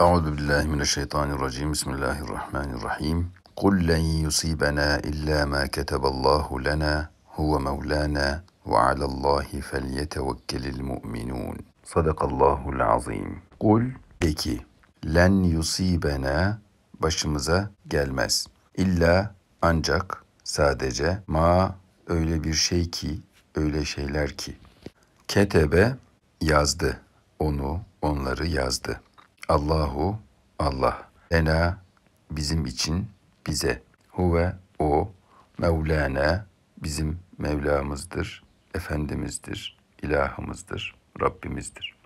Euzu billahi mineşşeytanirracim. Bismillahirrahmanirrahim. Kul len yusibena illa ma kataballahu lana huve mevlana ve alallahi felyetevekkelil mu'minun. Sadakallahul azim. Kul de ki len yusibena başımıza gelmez. Illa ancak sadece ma öyle bir şey ki öyle şeyler ki. Ketebe yazdı onu onları yazdı. Allahu Allah. Lena bizim için bize. Huve o. Mevlana bizim Mevlamızdır, Efendimizdir, ilahımızdır, Rabbimizdir.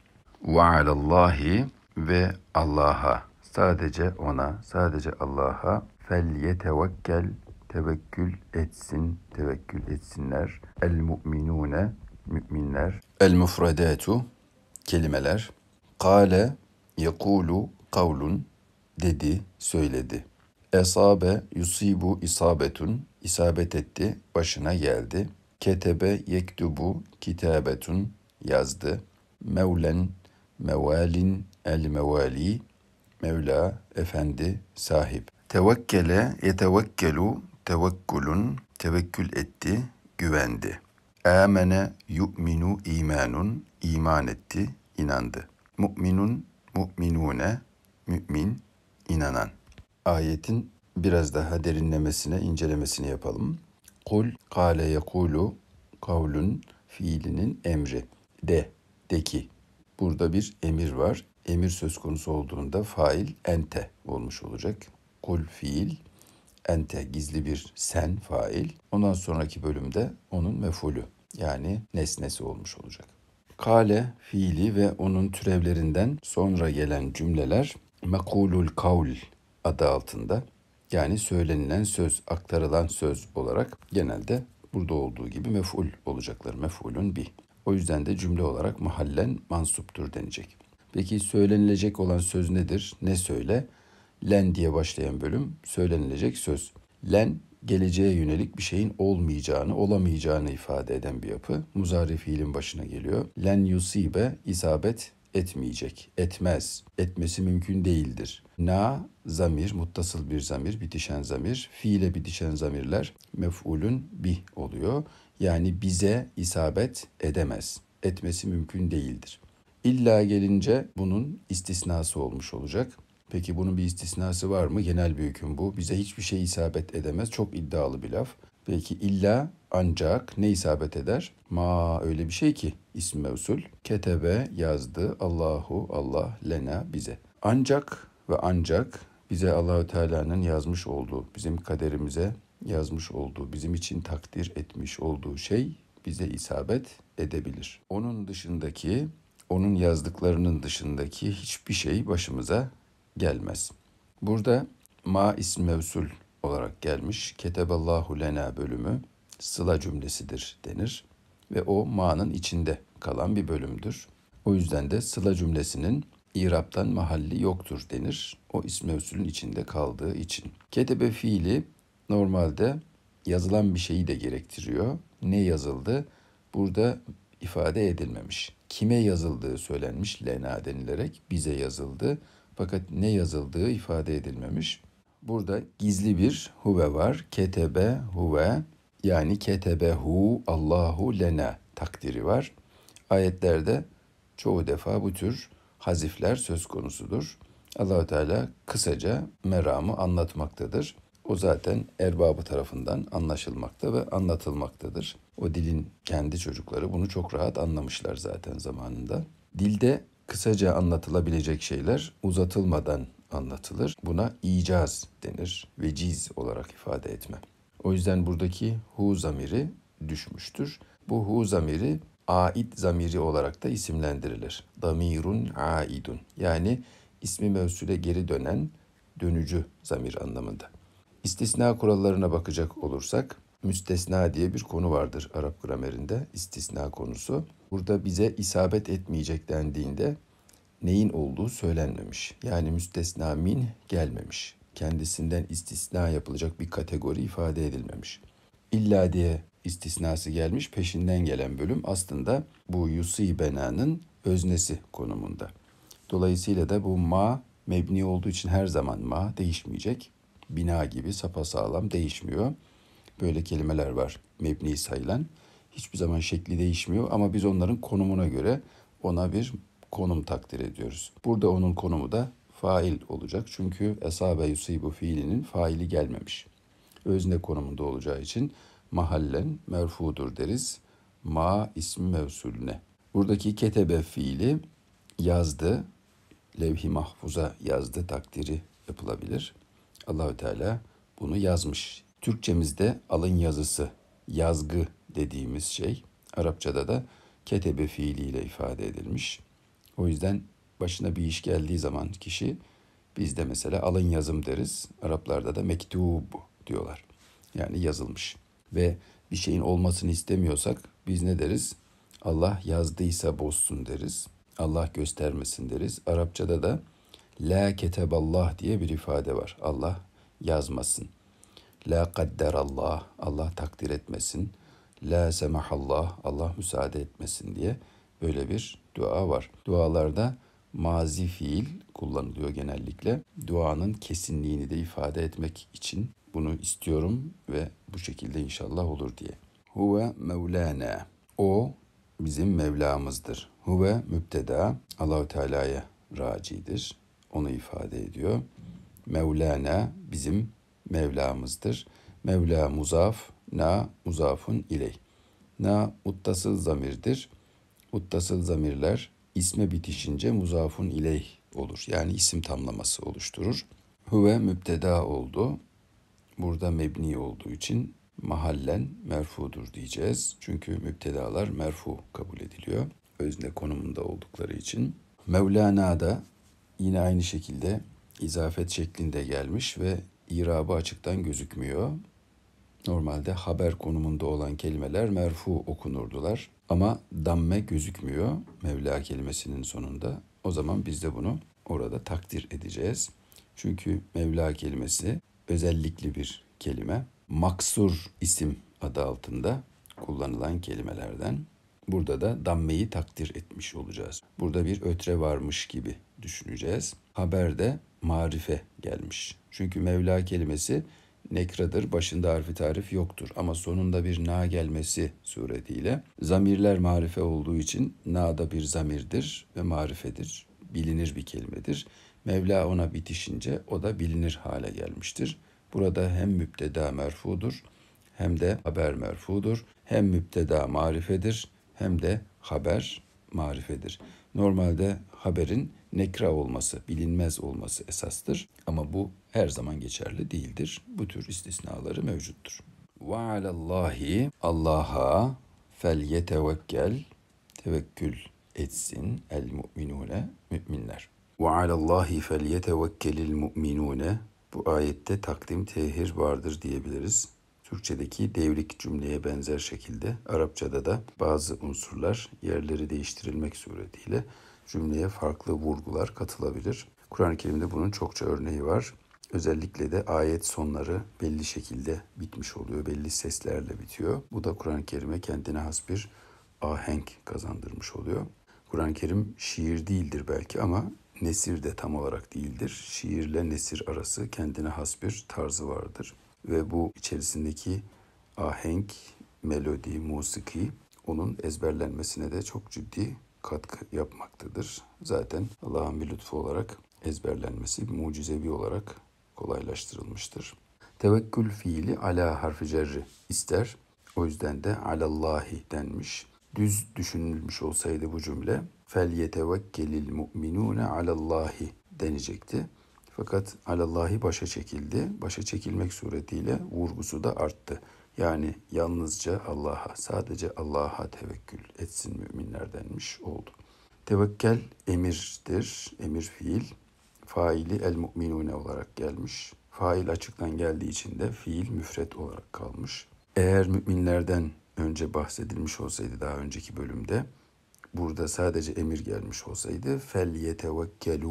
Ve alallahi ve Allah'a sadece ona, sadece Allah'a fel yetevekkel tevekkül etsin, tevekkül etsinler. El mu'minune müminler. El mufredatu kelimeler. Kale Yekulu kavlun dedi, söyledi. Esabe yusibu isabetun isabet etti, başına geldi. Ketebe yektubu kitabetun yazdı. Mevlen mevalin el mevali Mevla efendi sahip. Tevekkele yetevekkelu tevekkulun tevekkül etti, güvendi. Amene yu'minu imanun iman etti, inandı. Mu'minun mu'minune, mümin, inanan. Ayetin biraz daha derinlemesine, incelemesini yapalım. Kul, kale yekulu, kavlun, fiilinin emri. De, de ki. Burada bir emir var. Emir söz konusu olduğunda fail ente olmuş olacak. Kul fiil, ente gizli bir sen fail. Ondan sonraki bölümde onun mefulü yani nesnesi olmuş olacak. Kale fiili ve onun türevlerinden sonra gelen cümleler mekulul kavl adı altında yani söylenilen söz, aktarılan söz olarak genelde burada olduğu gibi mef'ul olacaklar. Mef'ulun bi. O yüzden de cümle olarak mahallen mansuptur denecek. Peki söylenilecek olan söz nedir? Ne söyle? Len diye başlayan bölüm söylenilecek söz. Len geleceğe yönelik bir şeyin olmayacağını, olamayacağını ifade eden bir yapı. Muzari fiilin başına geliyor. Len yusibe isabet etmeyecek, etmez, etmesi mümkün değildir. Na zamir, muttasıl bir zamir, bitişen zamir, fiile bitişen zamirler mef'ulün bih oluyor. Yani bize isabet edemez, etmesi mümkün değildir. İlla gelince bunun istisnası olmuş olacak. Peki bunun bir istisnası var mı? Genel bir hüküm bu. Bize hiçbir şey isabet edemez. Çok iddialı bir laf. Peki illa ancak ne isabet eder? Ma öyle bir şey ki ismi usul. Ketebe yazdı Allahu Allah lena bize. Ancak ve ancak bize Allahü Teala'nın yazmış olduğu, bizim kaderimize yazmış olduğu, bizim için takdir etmiş olduğu şey bize isabet edebilir. Onun dışındaki, onun yazdıklarının dışındaki hiçbir şey başımıza gelmez. Burada ma ism mevsul olarak gelmiş keteballahu lena bölümü sıla cümlesidir denir ve o ma'nın içinde kalan bir bölümdür. O yüzden de sıla cümlesinin İraptan mahalli yoktur denir. O ism mevsulün içinde kaldığı için. Ketebe fiili normalde yazılan bir şeyi de gerektiriyor. Ne yazıldı? Burada ifade edilmemiş. Kime yazıldığı söylenmiş lena denilerek bize yazıldı. Fakat ne yazıldığı ifade edilmemiş. Burada gizli bir huve var. Ketebe huve yani hu Allahu lene takdiri var. Ayetlerde çoğu defa bu tür hazifler söz konusudur. Allahü Teala kısaca meramı anlatmaktadır. O zaten erbabı tarafından anlaşılmakta ve anlatılmaktadır. O dilin kendi çocukları bunu çok rahat anlamışlar zaten zamanında. Dilde kısaca anlatılabilecek şeyler uzatılmadan anlatılır. Buna icaz denir, veciz olarak ifade etme. O yüzden buradaki hu zamiri düşmüştür. Bu hu zamiri ait zamiri olarak da isimlendirilir. Damirun aidun yani ismi mevsule geri dönen dönücü zamir anlamında. İstisna kurallarına bakacak olursak müstesna diye bir konu vardır Arap gramerinde istisna konusu burada bize isabet etmeyecek dendiğinde neyin olduğu söylenmemiş. Yani müstesna min gelmemiş. Kendisinden istisna yapılacak bir kategori ifade edilmemiş. İlla diye istisnası gelmiş peşinden gelen bölüm aslında bu yusi benanın öznesi konumunda. Dolayısıyla da bu ma mebni olduğu için her zaman ma değişmeyecek. Bina gibi sapasağlam değişmiyor. Böyle kelimeler var mebni sayılan hiçbir zaman şekli değişmiyor ama biz onların konumuna göre ona bir konum takdir ediyoruz. Burada onun konumu da fail olacak çünkü esabe yusibu fiilinin faili gelmemiş. Özne konumunda olacağı için mahallen merfudur deriz. Ma ismi mevsulüne. Buradaki ketebe fiili yazdı, levhi mahfuza yazdı takdiri yapılabilir. Allahü Teala bunu yazmış. Türkçemizde alın yazısı, yazgı dediğimiz şey Arapçada da ketebe fiiliyle ifade edilmiş. O yüzden başına bir iş geldiği zaman kişi bizde mesela alın yazım deriz. Araplarda da mektub diyorlar. Yani yazılmış. Ve bir şeyin olmasını istemiyorsak biz ne deriz? Allah yazdıysa bozsun deriz. Allah göstermesin deriz. Arapçada da la keteballah diye bir ifade var. Allah yazmasın. La kadderallah, Allah takdir etmesin. La semahallah Allah müsaade etmesin diye böyle bir dua var. Dualarda mazi fiil kullanılıyor genellikle. Duanın kesinliğini de ifade etmek için bunu istiyorum ve bu şekilde inşallah olur diye. Huve Mevlana. O bizim Mevlamızdır. Huve müpteda Allahu Teala'ya racidir. Onu ifade ediyor. Mevlana bizim Mevlamızdır. Mevla muzaf, Na muzafun iley. Na uttasıl zamirdir. Uttasıl zamirler isme bitişince muzafun iley olur. Yani isim tamlaması oluşturur. Huve mübteda oldu. Burada mebni olduğu için mahallen merfudur diyeceğiz. Çünkü mübtedalar merfu kabul ediliyor. Özne konumunda oldukları için. Mevlana da yine aynı şekilde izafet şeklinde gelmiş ve irabı açıktan gözükmüyor. Normalde haber konumunda olan kelimeler merfu okunurdular. Ama damme gözükmüyor Mevla kelimesinin sonunda. O zaman biz de bunu orada takdir edeceğiz. Çünkü Mevla kelimesi özellikli bir kelime. Maksur isim adı altında kullanılan kelimelerden. Burada da dammeyi takdir etmiş olacağız. Burada bir ötre varmış gibi düşüneceğiz. Haberde marife gelmiş. Çünkü Mevla kelimesi nekradır. Başında harfi tarif yoktur ama sonunda bir na gelmesi suretiyle zamirler marife olduğu için na da bir zamirdir ve marifedir. Bilinir bir kelimedir. Mevla ona bitişince o da bilinir hale gelmiştir. Burada hem müpteda merfudur hem de haber merfudur. Hem müpteda marifedir hem de haber marifedir. Normalde haberin nekra olması, bilinmez olması esastır. Ama bu her zaman geçerli değildir. Bu tür istisnaları mevcuttur. Ve alallahi Allah'a fel yetevekkel tevekkül etsin el müminune müminler. Ve alallahi fel yetevekkelil müminune bu ayette takdim tehir vardır diyebiliriz. Türkçedeki devrik cümleye benzer şekilde Arapçada da bazı unsurlar yerleri değiştirilmek suretiyle cümleye farklı vurgular katılabilir. Kur'an-ı Kerim'de bunun çokça örneği var. Özellikle de ayet sonları belli şekilde bitmiş oluyor, belli seslerle bitiyor. Bu da Kur'an-ı Kerim'e kendine has bir ahenk kazandırmış oluyor. Kur'an-ı Kerim şiir değildir belki ama nesir de tam olarak değildir. Şiirle nesir arası kendine has bir tarzı vardır. Ve bu içerisindeki ahenk, melodi, musiki onun ezberlenmesine de çok ciddi katkı yapmaktadır. Zaten Allah'ın bir lütfu olarak ezberlenmesi mucizevi olarak kolaylaştırılmıştır. Tevekkül fiili ala harfi cerri ister. O yüzden de alallahi denmiş. Düz düşünülmüş olsaydı bu cümle fel yetevekkelil mu'minune alallahi denecekti. Fakat alallahi başa çekildi. Başa çekilmek suretiyle vurgusu da arttı. Yani yalnızca Allah'a, sadece Allah'a tevekkül etsin müminlerdenmiş oldu. Tevekkel emirdir, emir fiil. Faili el mu'minune olarak gelmiş. Fail açıktan geldiği için de fiil müfret olarak kalmış. Eğer müminlerden önce bahsedilmiş olsaydı daha önceki bölümde burada sadece emir gelmiş olsaydı fel yetevekkelu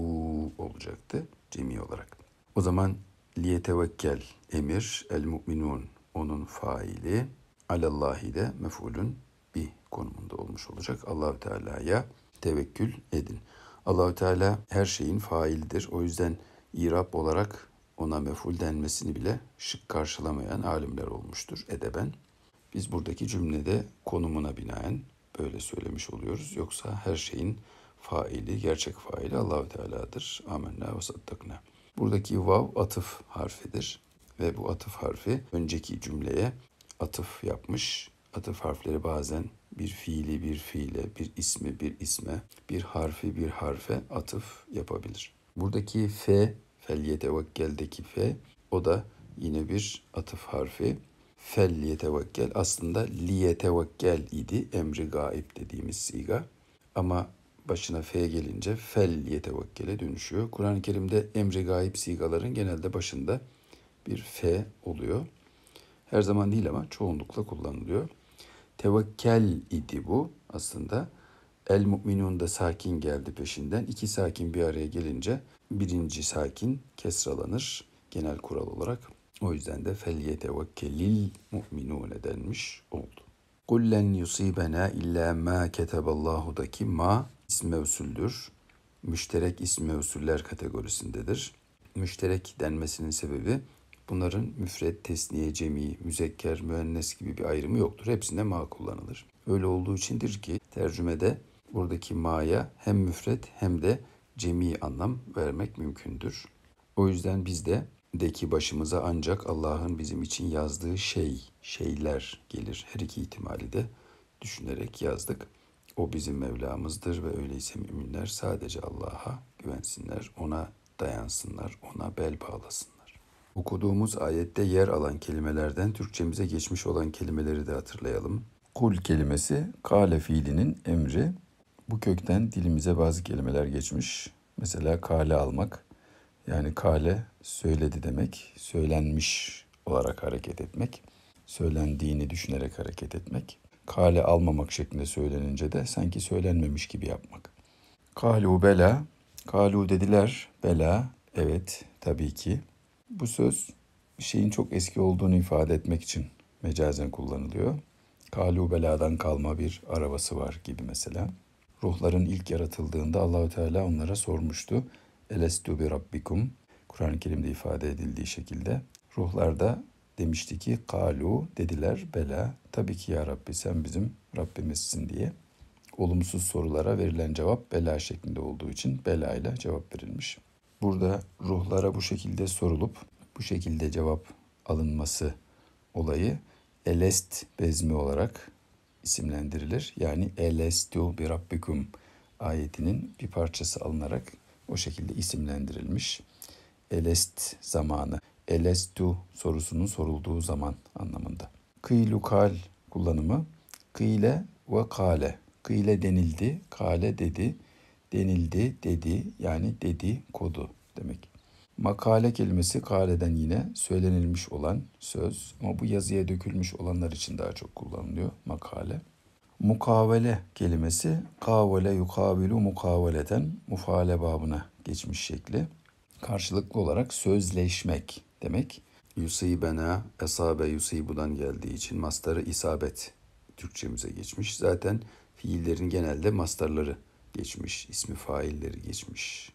olacaktı cemi olarak. O zaman liyetevekkel emir el mu'minun onun faili alallahi de mef'ulün bi konumunda olmuş olacak. Allahü Teala'ya tevekkül edin. Allahü Teala her şeyin failidir. O yüzden irab olarak ona mef'ul denmesini bile şık karşılamayan alimler olmuştur edeben. Biz buradaki cümlede konumuna binaen böyle söylemiş oluyoruz. Yoksa her şeyin faili, gerçek faili Allahü Teala'dır. Amenna ve saddakna. Buradaki vav atıf harfidir ve bu atıf harfi önceki cümleye atıf yapmış. Atıf harfleri bazen bir fiili bir fiile, bir ismi bir isme, bir harfi bir harfe atıf yapabilir. Buradaki F, felyetevekkeldeki F, o da yine bir atıf harfi. Fel yetevekkel aslında li yetevekkel idi emri gaib dediğimiz siga. Ama başına F gelince fel yetevekkele dönüşüyor. Kur'an-ı Kerim'de emri gaib sigaların genelde başında bir F oluyor. Her zaman değil ama çoğunlukla kullanılıyor. Tevekkel idi bu aslında. El müminun da sakin geldi peşinden. İki sakin bir araya gelince birinci sakin kesralanır genel kural olarak. O yüzden de fel yetevekkelil mu'minune denmiş oldu. Kul len yusibena illa ma keteballahu ma isme usuldür. Müşterek isme usuller kategorisindedir. Müşterek denmesinin sebebi Bunların müfred, tesniye, cemi, müzekker, müennes gibi bir ayrımı yoktur. Hepsinde ma kullanılır. Öyle olduğu içindir ki tercümede buradaki ma'ya hem müfred hem de cemi anlam vermek mümkündür. O yüzden biz de deki başımıza ancak Allah'ın bizim için yazdığı şey, şeyler gelir. Her iki ihtimali de düşünerek yazdık. O bizim Mevlamızdır ve öyleyse müminler sadece Allah'a güvensinler, ona dayansınlar, ona bel bağlasınlar. Okuduğumuz ayette yer alan kelimelerden Türkçemize geçmiş olan kelimeleri de hatırlayalım. Kul kelimesi kale fiilinin emri. Bu kökten dilimize bazı kelimeler geçmiş. Mesela kale almak. Yani kale söyledi demek, söylenmiş olarak hareket etmek. Söylendiğini düşünerek hareket etmek. Kale almamak şeklinde söylenince de sanki söylenmemiş gibi yapmak. Kalu bela, kalu dediler, bela, evet, tabii ki. Bu söz şeyin çok eski olduğunu ifade etmek için mecazen kullanılıyor. Kalu beladan kalma bir arabası var gibi mesela. Ruhların ilk yaratıldığında Allahü Teala onlara sormuştu. Elestu bi rabbikum. Kur'an-ı Kerim'de ifade edildiği şekilde. Ruhlar da demişti ki kalu dediler bela. Tabii ki ya Rabbi sen bizim Rabbimizsin diye. Olumsuz sorulara verilen cevap bela şeklinde olduğu için belayla cevap verilmiş. Burada ruhlara bu şekilde sorulup bu şekilde cevap alınması olayı elest bezmi olarak isimlendirilir. Yani elestu bi rabbikum ayetinin bir parçası alınarak o şekilde isimlendirilmiş. Elest zamanı, elestu sorusunun sorulduğu zaman anlamında. Kıylu kullanımı, kıyle ve kale. Kıyle denildi, kale dedi denildi, dedi yani dedi kodu demek. Makale kelimesi kaleden yine söylenilmiş olan söz ama bu yazıya dökülmüş olanlar için daha çok kullanılıyor makale. Mukavele kelimesi kavale yukavilu mukaveleden mufale babına geçmiş şekli. Karşılıklı olarak sözleşmek demek. Yusibena esabe yusibudan geldiği için mastarı isabet Türkçemize geçmiş. Zaten fiillerin genelde mastarları geçmiş, ismi failleri geçmiş,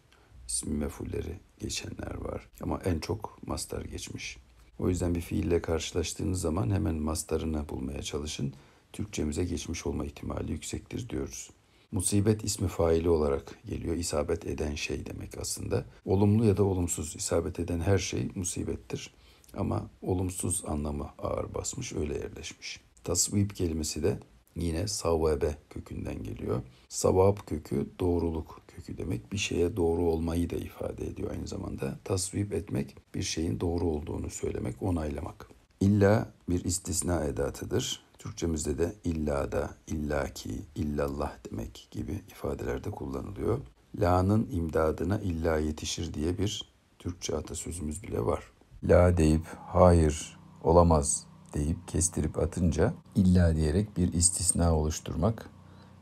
ismi mefulleri geçenler var. Ama en çok mastar geçmiş. O yüzden bir fiille karşılaştığınız zaman hemen mastarını bulmaya çalışın. Türkçemize geçmiş olma ihtimali yüksektir diyoruz. Musibet ismi faili olarak geliyor. İsabet eden şey demek aslında. Olumlu ya da olumsuz isabet eden her şey musibettir. Ama olumsuz anlamı ağır basmış, öyle yerleşmiş. Tasvip kelimesi de yine savabe kökünden geliyor. Savab kökü doğruluk kökü demek. Bir şeye doğru olmayı da ifade ediyor aynı zamanda. Tasvip etmek bir şeyin doğru olduğunu söylemek, onaylamak. İlla bir istisna edatıdır. Türkçemizde de illa da, illaki, illallah demek gibi ifadelerde kullanılıyor. La'nın imdadına illa yetişir diye bir Türkçe atasözümüz bile var. La deyip hayır, olamaz, deyip kestirip atınca illa diyerek bir istisna oluşturmak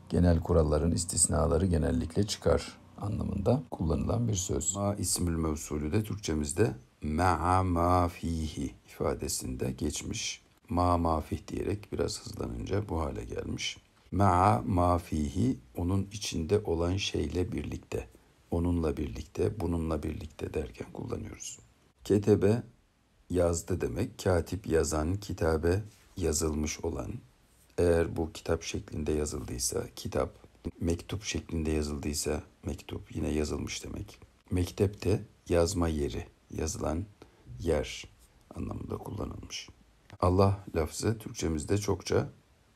genel kuralların istisnaları genellikle çıkar anlamında kullanılan bir söz. Ma ismül mevsulü de Türkçemizde ma'a ma fihi ifadesinde geçmiş. Ma mafih diyerek biraz hızlanınca bu hale gelmiş. Ma'a ma fihi onun içinde olan şeyle birlikte, onunla birlikte, bununla birlikte derken kullanıyoruz. Ketebe yazdı demek. Katip yazan, kitabe yazılmış olan. Eğer bu kitap şeklinde yazıldıysa kitap, mektup şeklinde yazıldıysa mektup yine yazılmış demek. Mektepte yazma yeri, yazılan yer anlamında kullanılmış. Allah lafzı Türkçemizde çokça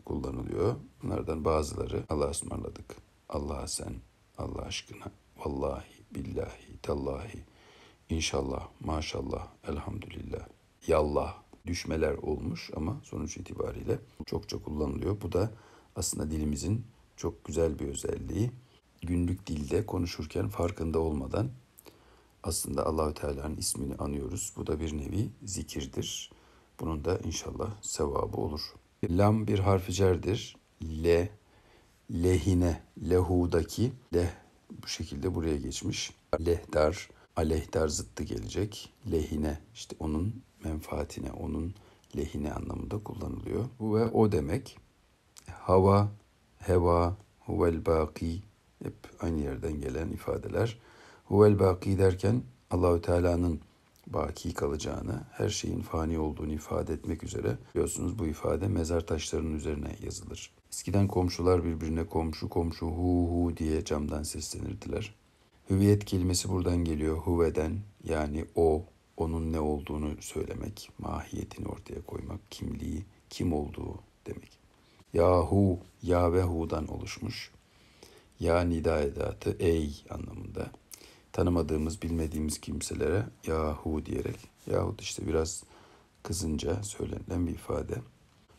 kullanılıyor. Bunlardan bazıları Allah'a ısmarladık, Allah'a sen, Allah aşkına, vallahi, billahi, tallahi, İnşallah, maşallah, elhamdülillah, yallah düşmeler olmuş ama sonuç itibariyle çokça kullanılıyor. Bu da aslında dilimizin çok güzel bir özelliği. Günlük dilde konuşurken farkında olmadan aslında Allahü Teala'nın ismini anıyoruz. Bu da bir nevi zikirdir. Bunun da inşallah sevabı olur. Lam bir harfi cerdir. Le, lehine, lehudaki leh bu şekilde buraya geçmiş. Lehdar, aleyhdar zıttı gelecek. Lehine işte onun menfaatine, onun lehine anlamında kullanılıyor. Bu ve o demek. Hava, heva, huvel baki hep aynı yerden gelen ifadeler. Huvel baki derken Allahü Teala'nın baki kalacağını, her şeyin fani olduğunu ifade etmek üzere biliyorsunuz bu ifade mezar taşlarının üzerine yazılır. Eskiden komşular birbirine komşu komşu hu hu diye camdan seslenirdiler. Hüviyet kelimesi buradan geliyor. Huveden yani o, onun ne olduğunu söylemek, mahiyetini ortaya koymak, kimliği, kim olduğu demek. Yahu, Yavehu'dan oluşmuş. Ya nida edatı ey anlamında. Tanımadığımız, bilmediğimiz kimselere Yahu diyerek yahut işte biraz kızınca söylenen bir ifade.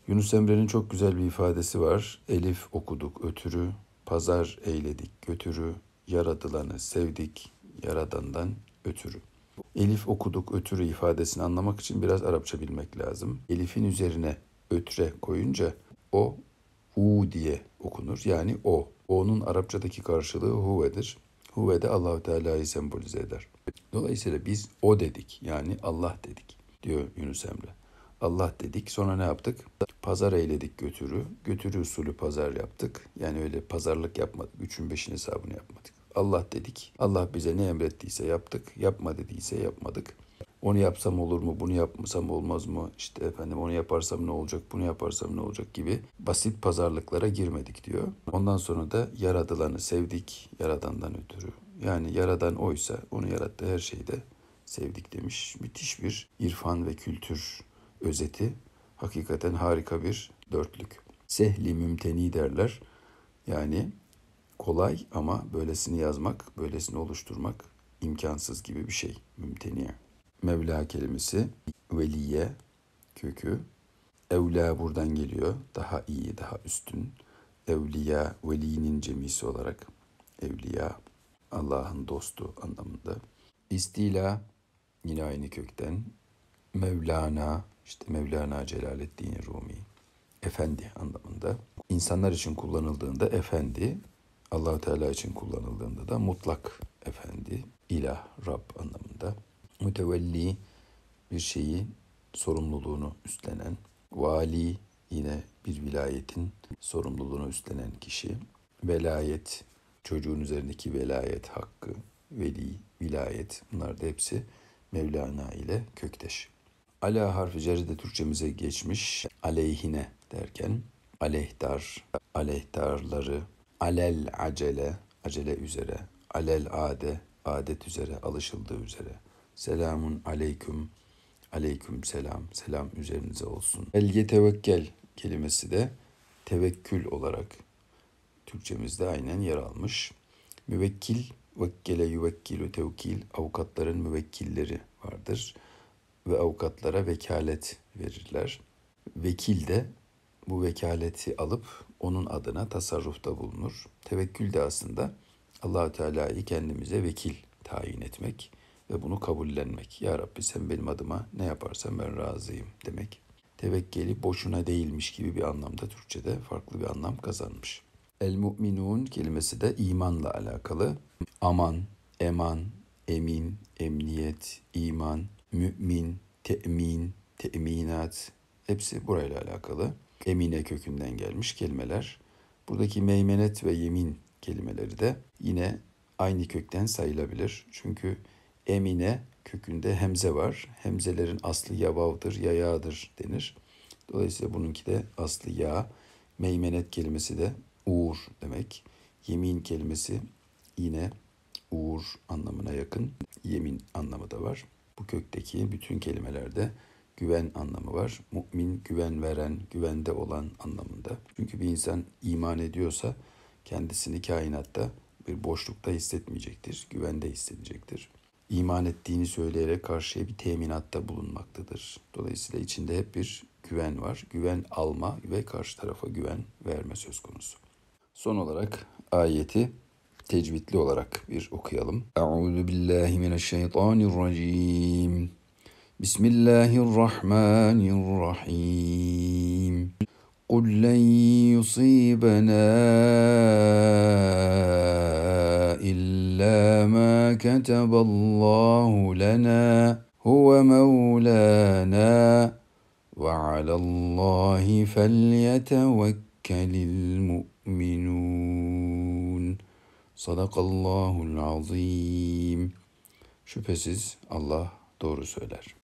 Yunus Emre'nin çok güzel bir ifadesi var. Elif okuduk ötürü, pazar eyledik götürü, yaratılanı sevdik yaradandan ötürü. Elif okuduk ötürü ifadesini anlamak için biraz Arapça bilmek lazım. Elif'in üzerine ötre koyunca o u diye okunur. Yani o. O'nun Arapçadaki karşılığı huvedir. Huve de Allahu Teala'yı sembolize eder. Dolayısıyla biz o dedik. Yani Allah dedik diyor Yunus Emre. Allah dedik. Sonra ne yaptık? Pazar eyledik götürü. Götürü usulü pazar yaptık. Yani öyle pazarlık yapmadık. Üçün beşin hesabını yapmadık. Allah dedik. Allah bize ne emrettiyse yaptık. Yapma dediyse yapmadık. Onu yapsam olur mu? Bunu yapmasam olmaz mı? İşte efendim onu yaparsam ne olacak? Bunu yaparsam ne olacak gibi basit pazarlıklara girmedik diyor. Ondan sonra da yaradılanı sevdik yaradandan ötürü. Yani yaradan oysa onu yarattı her şeyde sevdik demiş. Müthiş bir irfan ve kültür özeti. Hakikaten harika bir dörtlük. Sehli mümteni derler. Yani kolay ama böylesini yazmak, böylesini oluşturmak imkansız gibi bir şey, mümteniye. Mevla kelimesi veliye kökü. Evla buradan geliyor. Daha iyi, daha üstün. Evliya, velinin cemisi olarak. Evliya, Allah'ın dostu anlamında. İstila, yine aynı kökten. Mevlana, işte Mevlana Celaleddin Rumi. Efendi anlamında. İnsanlar için kullanıldığında efendi allah Teala için kullanıldığında da mutlak efendi, ilah, Rab anlamında. Mütevelli bir şeyi sorumluluğunu üstlenen, vali yine bir vilayetin sorumluluğunu üstlenen kişi, velayet, çocuğun üzerindeki velayet hakkı, veli, vilayet bunlar da hepsi Mevlana ile kökteş. Ala harfi ceride Türkçemize geçmiş aleyhine derken aleyhdar, aleyhdarları alel acele, acele üzere, alel ade, adet üzere, alışıldığı üzere. Selamun aleyküm, aleyküm selam, selam üzerinize olsun. El yetevekkel kelimesi de tevekkül olarak Türkçemizde aynen yer almış. Müvekkil, vekkele yüvekkilu tevkil, avukatların müvekkilleri vardır ve avukatlara vekalet verirler. Vekil de bu vekaleti alıp onun adına tasarrufta bulunur. Tevekkül de aslında allah Teala'yı kendimize vekil tayin etmek ve bunu kabullenmek. Ya Rabbi sen benim adıma ne yaparsan ben razıyım demek. Tevekkeli boşuna değilmiş gibi bir anlamda Türkçe'de farklı bir anlam kazanmış. El-mu'minun kelimesi de imanla alakalı. Aman, eman, emin, emniyet, iman, mümin, temin, teminat hepsi burayla alakalı emine kökünden gelmiş kelimeler. Buradaki meymenet ve yemin kelimeleri de yine aynı kökten sayılabilir. Çünkü emine kökünde hemze var. Hemzelerin aslı ya vav'dır denir. Dolayısıyla bununki de aslı ya. Meymenet kelimesi de uğur demek. Yemin kelimesi yine uğur anlamına yakın. Yemin anlamı da var. Bu kökteki bütün kelimelerde güven anlamı var. Mümin güven veren, güvende olan anlamında. Çünkü bir insan iman ediyorsa kendisini kainatta bir boşlukta hissetmeyecektir, güvende hissedecektir. İman ettiğini söyleyerek karşıya bir teminatta bulunmaktadır. Dolayısıyla içinde hep bir güven var. Güven alma ve karşı tarafa güven verme söz konusu. Son olarak ayeti tecvitli olarak bir okuyalım. Euzu billahi mineşşeytanirracim. بسم الله الرحمن الرحيم قل لن يصيبنا الا ما كتب الله لنا هو مولانا وعلى الله فليتوكل المؤمنون صدق الله العظيم Şüphesiz الله doğru söyler.